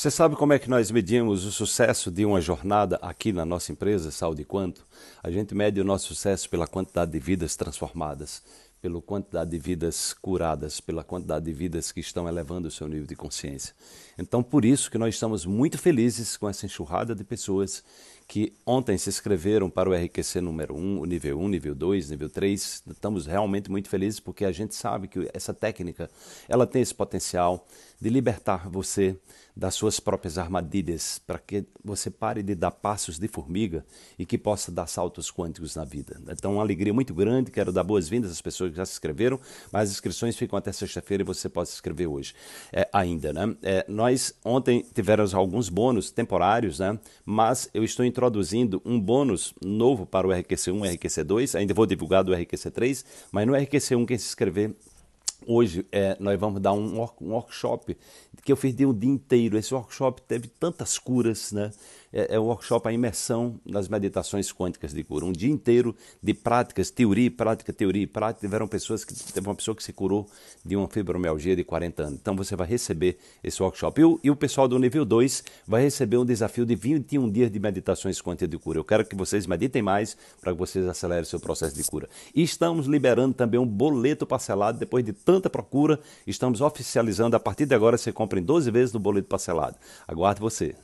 Você sabe como é que nós medimos o sucesso de uma jornada aqui na nossa empresa, Saúde Quanto? A gente mede o nosso sucesso pela quantidade de vidas transformadas pela quantidade de vidas curadas, pela quantidade de vidas que estão elevando o seu nível de consciência. Então, por isso que nós estamos muito felizes com essa enxurrada de pessoas que ontem se inscreveram para o RQC número 1, o nível 1, nível 2, nível 3. Estamos realmente muito felizes porque a gente sabe que essa técnica, ela tem esse potencial de libertar você das suas próprias armadilhas, para que você pare de dar passos de formiga e que possa dar saltos quânticos na vida. Então, uma alegria muito grande, quero dar boas-vindas às pessoas pessoas que já se inscreveram, mas as inscrições ficam até sexta-feira e você pode se inscrever hoje é, ainda. Né? É, nós ontem tivemos alguns bônus temporários, né? mas eu estou introduzindo um bônus novo para o RQC1 e RQC2, ainda vou divulgar do RQC3, mas no RQC1 quem se inscrever Hoje é, nós vamos dar um, workshop que eu fiz de um dia inteiro. Esse workshop teve tantas curas, né? é, é o workshop A Imersão nas Meditações Quânticas de Cura. Um dia inteiro de práticas, teoria, prática, teoria, prática. Tiveram pessoas que. Teve uma pessoa que se curou de uma fibromialgia de 40 anos. Então você vai receber esse workshop. E o, e o pessoal do nível 2 vai receber um desafio de 21 dias de meditações quânticas de cura. Eu quero que vocês meditem mais para que vocês acelerem seu processo de cura. E estamos liberando também um boleto parcelado depois de tanta procura. Estamos oficializando. A partir de agora você compra em 12 vezes no boleto parcelado. Aguardo você.